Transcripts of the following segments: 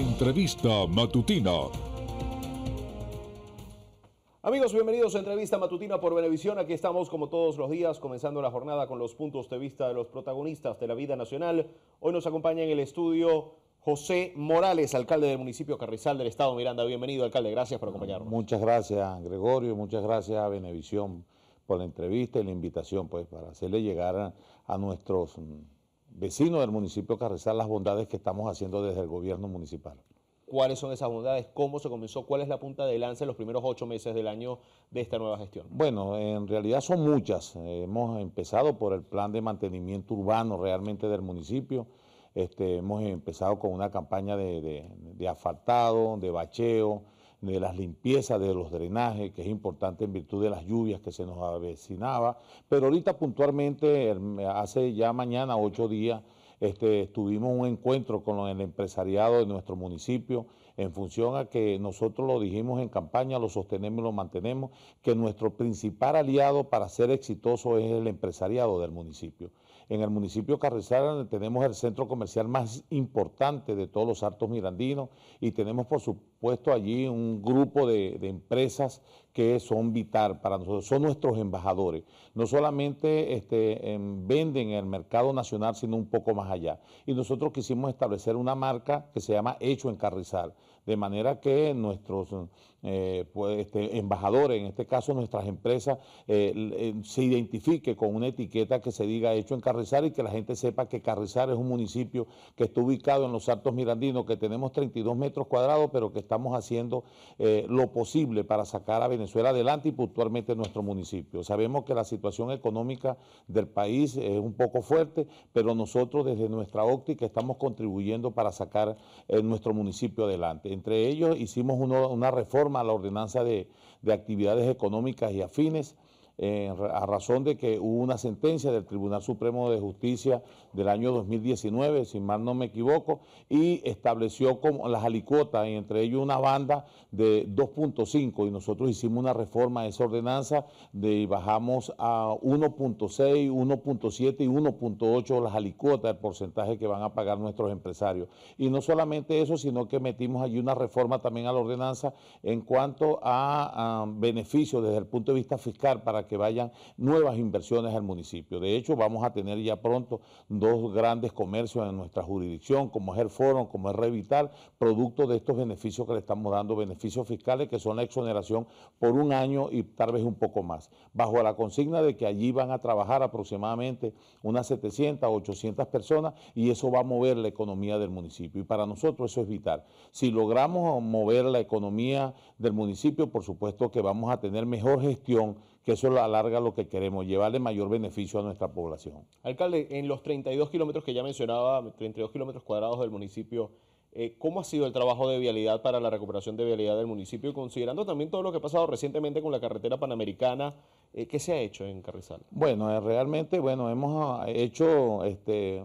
Entrevista matutina. Amigos, bienvenidos a Entrevista Matutina por Benevisión. Aquí estamos como todos los días, comenzando la jornada con los puntos de vista de los protagonistas de la vida nacional. Hoy nos acompaña en el estudio José Morales, alcalde del municipio Carrizal del Estado Miranda. Bienvenido, alcalde. Gracias por acompañarnos. Muchas gracias, Gregorio. Muchas gracias a Benevisión por la entrevista y la invitación pues, para hacerle llegar a nuestros mm, vecino del municipio Carrizal las bondades que estamos haciendo desde el gobierno municipal. ¿Cuáles son esas bondades? ¿Cómo se comenzó? ¿Cuál es la punta de lanza en los primeros ocho meses del año de esta nueva gestión? Bueno, en realidad son muchas. Hemos empezado por el plan de mantenimiento urbano realmente del municipio. Este, hemos empezado con una campaña de, de asfaltado, de bacheo, de las limpiezas, de los drenajes, que es importante en virtud de las lluvias que se nos avecinaba. Pero ahorita puntualmente, hace ya mañana, ocho días, este, tuvimos un encuentro con el empresariado de nuestro municipio en función a que nosotros lo dijimos en campaña, lo sostenemos y lo mantenemos, que nuestro principal aliado para ser exitoso es el empresariado del municipio. En el municipio Carrizal tenemos el centro comercial más importante de todos los altos mirandinos y tenemos por supuesto allí un grupo de, de empresas que son vital para nosotros, son nuestros embajadores. No solamente este, em, venden en el mercado nacional, sino un poco más allá. Y nosotros quisimos establecer una marca que se llama Hecho en Carrizal, de manera que nuestros eh, pues, este, embajadores, en este caso nuestras empresas, eh, eh, se identifique con una etiqueta que se diga Hecho en Carrizal y que la gente sepa que Carrizal es un municipio que está ubicado en los Altos Mirandinos, que tenemos 32 metros cuadrados, pero que estamos haciendo lo posible para sacar a Venezuela adelante y puntualmente nuestro municipio. Sabemos que la situación económica del país es un poco fuerte, pero nosotros desde nuestra óptica estamos contribuyendo para sacar eh, nuestro municipio adelante. Entre ellos hicimos una reforma a la ordenanza de, actividades económicas y afines. Eh, a razón de que hubo una sentencia del Tribunal Supremo de Justicia del año 2019, si mal no me equivoco, y estableció como las alicuotas, y entre ellos una banda de 2.5, y nosotros hicimos una reforma a esa ordenanza de bajamos a 1.6, 1.7 y 1.8 las alicuotas, el porcentaje que van a pagar nuestros empresarios. Y no solamente eso, sino que metimos allí una reforma también a la ordenanza en cuanto a beneficios desde el punto de vista fiscal para que vayan nuevas inversiones al municipio. De hecho, vamos a tener ya pronto dos grandes comercios en nuestra jurisdicción, como es el foro, como es Revital, producto de estos beneficios que le estamos dando, beneficios fiscales que son la exoneración por un año y tal vez un poco más, bajo la consigna de que allí van a trabajar aproximadamente unas 700, 800 personas y eso va a mover la economía del municipio. Y para nosotros eso es vital. Si logramos mover la economía del municipio, por supuesto que vamos a tener mejor gestión que eso alarga lo que queremos, llevarle mayor beneficio a nuestra población. Alcalde, en los 32 kilómetros que ya mencionaba, 32 kilómetros cuadrados del municipio, eh, ¿Cómo ha sido el trabajo de vialidad para la recuperación de vialidad del municipio? Considerando también todo lo que ha pasado recientemente con la carretera panamericana, eh, ¿Qué se ha hecho en Carrizal? Bueno, eh, realmente, bueno, hemos ah, hecho este,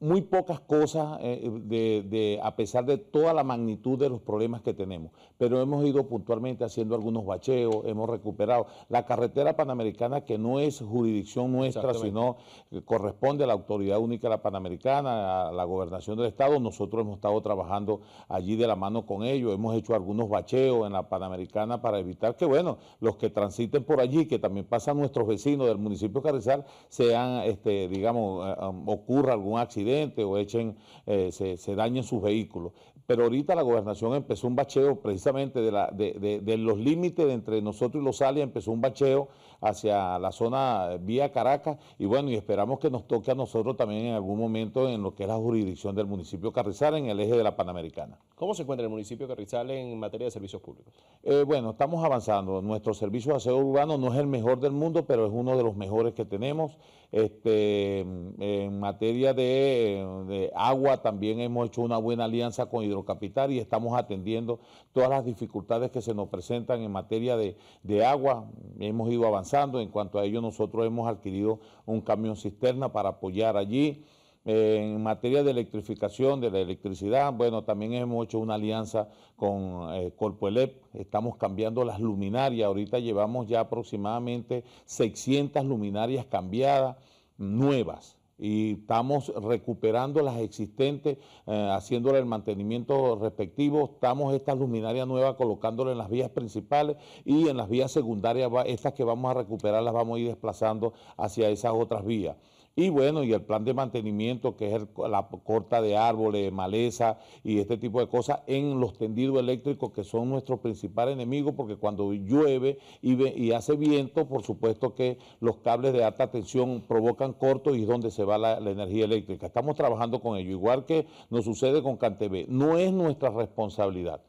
muy pocas cosas eh, a pesar de toda la magnitud de los problemas que tenemos, pero hemos ido puntualmente haciendo algunos bacheos, hemos recuperado la carretera panamericana que no es jurisdicción nuestra, sino corresponde a la Autoridad Única de la Panamericana, a la Gobernación del Estado, nosotros hemos estado trabajando allí de la mano con ellos, hemos hecho algunos bacheos en la Panamericana para evitar que, bueno, los que transiten por allí, que también pasa a nuestros vecinos del municipio de Carrizal, sean, este, digamos, eh, um, ocurra algún accidente o echen, eh, se, se, dañen sus vehículos. Pero ahorita la gobernación empezó un bacheo precisamente de, la, de, de, de los límites entre nosotros y los alias, empezó un bacheo hacia la zona eh, vía Caracas y bueno, y esperamos que nos toque a nosotros también en algún momento en lo que es la jurisdicción del municipio Carrizal en el eje de la Panamericana. ¿Cómo se encuentra el municipio Carrizal en materia de servicios públicos? Eh, bueno, estamos avanzando. Nuestro servicio de aseo urbano no es el mejor del mundo, pero es uno de los mejores que tenemos. Este, en materia de, agua también hemos hecho una buena alianza con Hidrocapital y estamos atendiendo todas las dificultades que se nos presentan en materia de, de agua. Hemos ido avanzando en cuanto a ello, nosotros hemos adquirido un camión cisterna para apoyar allí. en materia de electrificación, de la electricidad, bueno, también hemos hecho una alianza con eh, Corpoelep, estamos cambiando las luminarias, ahorita llevamos ya aproximadamente 600 luminarias cambiadas, nuevas, y estamos recuperando las existentes, eh, haciéndole el mantenimiento respectivo, estamos estas luminarias nuevas colocándolas en las vías principales y en las vías secundarias, estas que vamos a recuperar las vamos a ir desplazando hacia esas otras vías. Y bueno, y el plan de mantenimiento, que es la corta de árboles, maleza y este tipo de cosas en los tendidos eléctricos, que son nuestro principal enemigo, porque cuando llueve y, hace viento, por supuesto que los cables de alta tensión provocan corto y es donde se va la, energía eléctrica. Estamos trabajando con ello, igual que nos sucede con Cantebé. No es nuestra responsabilidad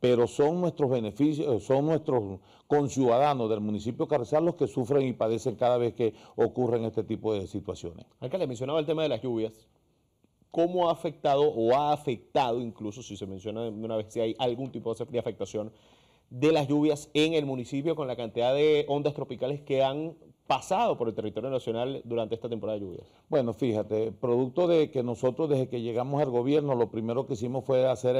pero son nuestros beneficios, eh, son nuestros conciudadanos del municipio de Carrizal los que sufren y padecen cada vez que ocurren este tipo de situaciones. Alcalde, mencionaba el tema de las lluvias. ¿Cómo ha afectado o ha afectado, incluso si se menciona de una vez si hay algún tipo de afectación de las lluvias en el municipio con la cantidad de ondas tropicales que han pasado por el territorio nacional durante esta temporada de lluvias? Bueno, fíjate, producto de que nosotros desde que llegamos al gobierno, lo primero que hicimos fue hacer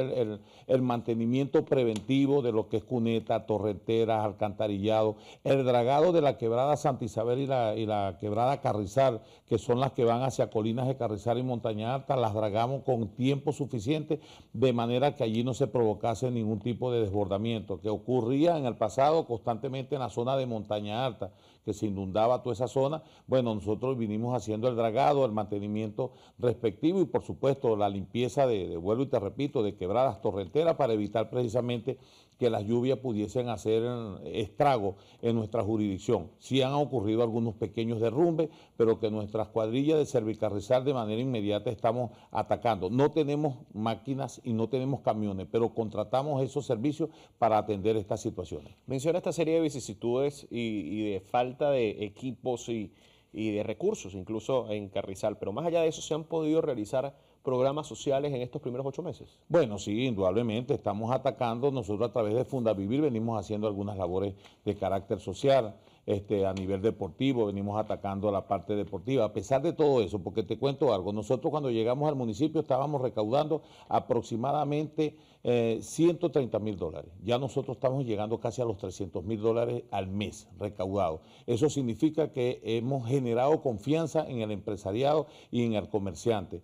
el, mantenimiento preventivo de lo que es cuneta, torreteras, alcantarillado, el dragado de la quebrada Santa Isabel y la, y la quebrada Carrizal, que son las que van hacia colinas de Carrizal y Montaña Alta, las dragamos con tiempo suficiente, de manera que allí no se provocase ningún tipo de desbordamiento, que ocurría en el pasado constantemente en la zona de Montaña Alta, que se inundaba toda esa zona. Bueno, nosotros vinimos haciendo el dragado, el mantenimiento respectivo y por supuesto la limpieza de, de vuelo y te repito, de quebradas torrenteras para evitar precisamente que las lluvias pudiesen hacer eh, estrago en nuestra jurisdicción. Sí han ocurrido algunos pequeños derrumbes, pero que nuestras cuadrillas de Servicarrizal de manera inmediata estamos atacando. No tenemos máquinas y no tenemos camiones, pero contratamos esos servicios para atender estas situaciones. Menciona esta serie de vicisitudes y, de falta de equipos y de recursos, incluso en Carrizal, pero más allá de eso se han podido realizar programas sociales en estos primeros ocho meses? Bueno, sí, indudablemente estamos atacando, nosotros a través de Fundavivir venimos haciendo algunas labores de carácter social, este, a nivel deportivo, venimos atacando la parte deportiva, a pesar de todo eso, porque te cuento algo, nosotros cuando llegamos al municipio estábamos recaudando aproximadamente 130 eh, mil dólares, ya nosotros estamos llegando casi a los 300 mil dólares al mes recaudados, eso significa que hemos generado confianza en el empresariado y en el comerciante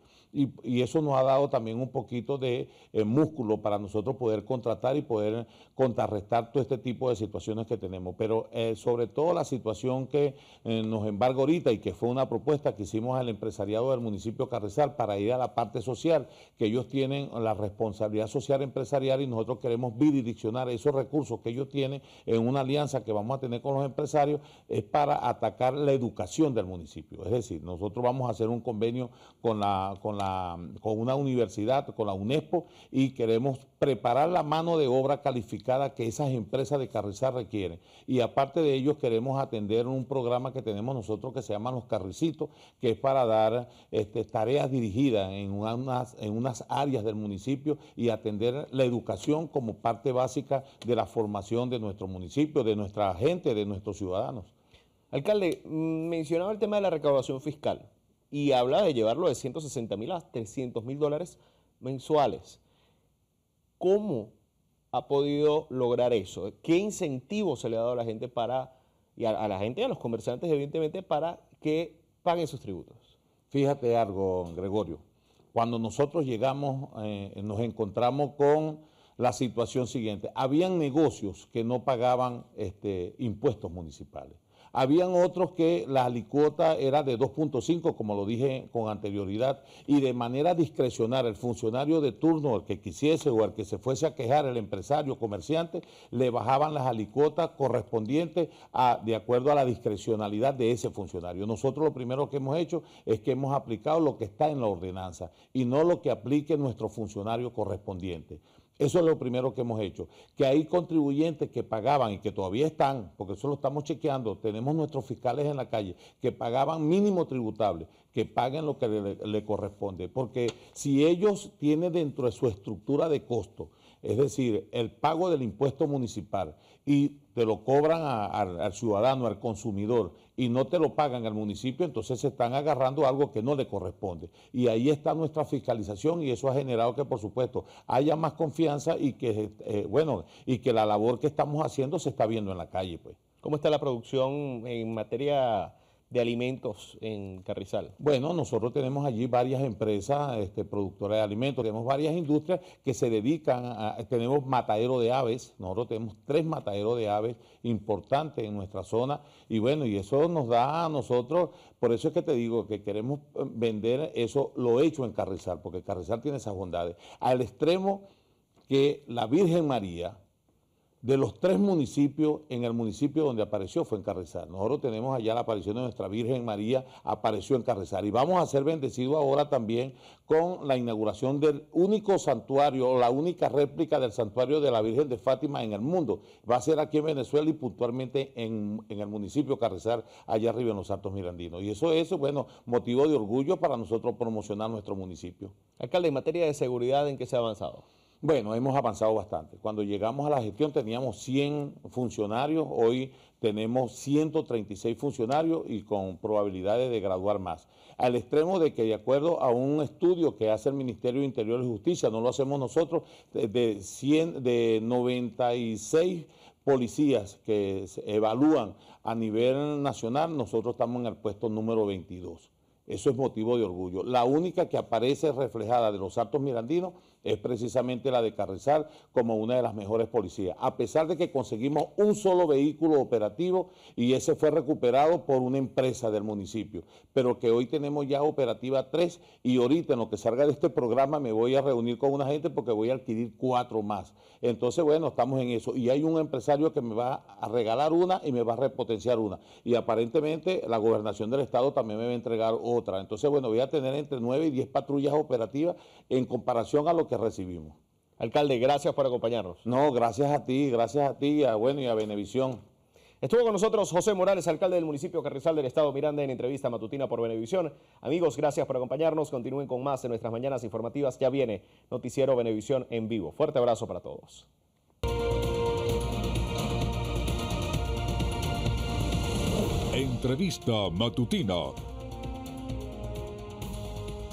y, eso nos ha dado también un poquito de eh, músculo para nosotros poder contratar y poder contrarrestar todo este tipo de situaciones que tenemos. Pero eh, sobre todo la situación que eh, nos embarga ahorita y que fue una propuesta que hicimos al empresariado del municipio Carrizal para ir a la parte social, que ellos tienen la responsabilidad social empresarial y nosotros queremos bidireccionar esos recursos que ellos tienen en una alianza que vamos a tener con los empresarios, es para atacar la educación del municipio. Es decir, nosotros vamos a hacer un convenio con la con una universidad, con la UNESCO, y queremos preparar la mano de obra calificada que esas empresas de carrizal requieren. Y aparte de ellos queremos atender un programa que tenemos nosotros que se llama Los Carricitos, que es para dar este, tareas dirigidas en unas, en unas áreas del municipio y atender la educación como parte básica de la formación de nuestro municipio, de nuestra gente, de nuestros ciudadanos. Alcalde, mm, mencionaba el tema de la recaudación fiscal y habla de llevarlo de 160 mil a 300 mil dólares mensuales. ¿Cómo ha podido lograr eso? ¿Qué incentivo se le ha dado a la gente para, y a, la gente a los comerciantes, evidentemente, para que paguen sus tributos? Fíjate algo, Gregorio. Cuando nosotros llegamos, eh, nos encontramos con la situación siguiente. Habían negocios que no pagaban este, impuestos municipales. Habían otros que la alicuota era de 2.5, como lo dije con anterioridad, y de manera discrecional el funcionario de turno, el que quisiese o el que se fuese a quejar, el empresario, comerciante, le bajaban las alicuotas correspondientes a, de acuerdo a la discrecionalidad de ese funcionario. Nosotros lo primero que hemos hecho es que hemos aplicado lo que está en la ordenanza y no lo que aplique nuestro funcionario correspondiente. Eso es lo primero que hemos hecho. Que hay contribuyentes que pagaban y que todavía están, porque eso lo estamos chequeando, tenemos nuestros fiscales en la calle, que pagaban mínimo tributable que paguen lo que le, corresponde. Porque si ellos tienen dentro de su estructura de costo, es decir, el pago del impuesto municipal y te lo cobran al ciudadano, al consumidor, y no te lo pagan al municipio, entonces se están agarrando algo que no le corresponde. Y ahí está nuestra fiscalización y eso ha generado que, por supuesto, haya más confianza y que, eh, bueno, y que la labor que estamos haciendo se está viendo en la calle. pues. ¿Cómo está la producción en materia de alimentos en Carrizal? Bueno, nosotros tenemos allí varias empresas este, productoras de alimentos, tenemos varias industrias que se dedican a, tenemos matadero de aves, nosotros tenemos tres mataderos de aves importantes en nuestra zona y bueno, y eso nos da a nosotros, por eso es que te digo que queremos eh, vender eso, lo hecho en Carrizal, porque Carrizal tiene esas bondades, al extremo que la Virgen María, de los tres municipios, en el municipio donde apareció fue en Carrizal. Nosotros tenemos allá la aparición de nuestra Virgen María, apareció en Carrizal. Y vamos a ser bendecidos ahora también con la inauguración del único santuario, o la única réplica del santuario de la Virgen de Fátima en el mundo. Va a ser aquí en Venezuela y puntualmente en, el municipio Carrizal, allá arriba en los Santos Mirandinos. Y eso es, bueno, motivo de orgullo para nosotros promocionar nuestro municipio. Alcalde, en materia de seguridad, ¿en qué se ha avanzado? Bueno, hemos avanzado bastante. Cuando llegamos a la gestión teníamos 100 funcionarios, hoy tenemos 136 funcionarios y con probabilidades de graduar más. Al extremo de que de acuerdo a un estudio que hace el Ministerio de Interior y Justicia, no lo hacemos nosotros, de, 100, de 96 policías que se evalúan a nivel nacional, nosotros estamos en el puesto número 22. Eso es motivo de orgullo. La única que aparece reflejada de los altos mirandinos es precisamente la de Carrizal como una de las mejores policías. A pesar de que conseguimos un solo vehículo operativo y ese fue recuperado por una empresa del municipio, pero que hoy tenemos ya operativa 3 y ahorita en lo que salga de este programa me voy a reunir con una gente porque voy a adquirir cuatro más. Entonces, bueno, estamos en eso. Y hay un empresario que me va a regalar una y me va a repotenciar una. Y aparentemente la gobernación del estado también me va a entregar otra. Entonces, bueno, voy a tener entre nueve y 10 patrullas operativas en comparación a lo que recibimos. Alcalde, gracias por acompañarnos. No, gracias a ti, gracias a ti, a bueno y a Benevisión. Estuvo con nosotros José Morales, alcalde del municipio Carrizal del Estado Miranda, en entrevista matutina por Benevisión. Amigos, gracias por acompañarnos. Continúen con más en nuestras mañanas informativas. Ya viene Noticiero Benevisión en vivo. Fuerte abrazo para todos. Entrevista matutina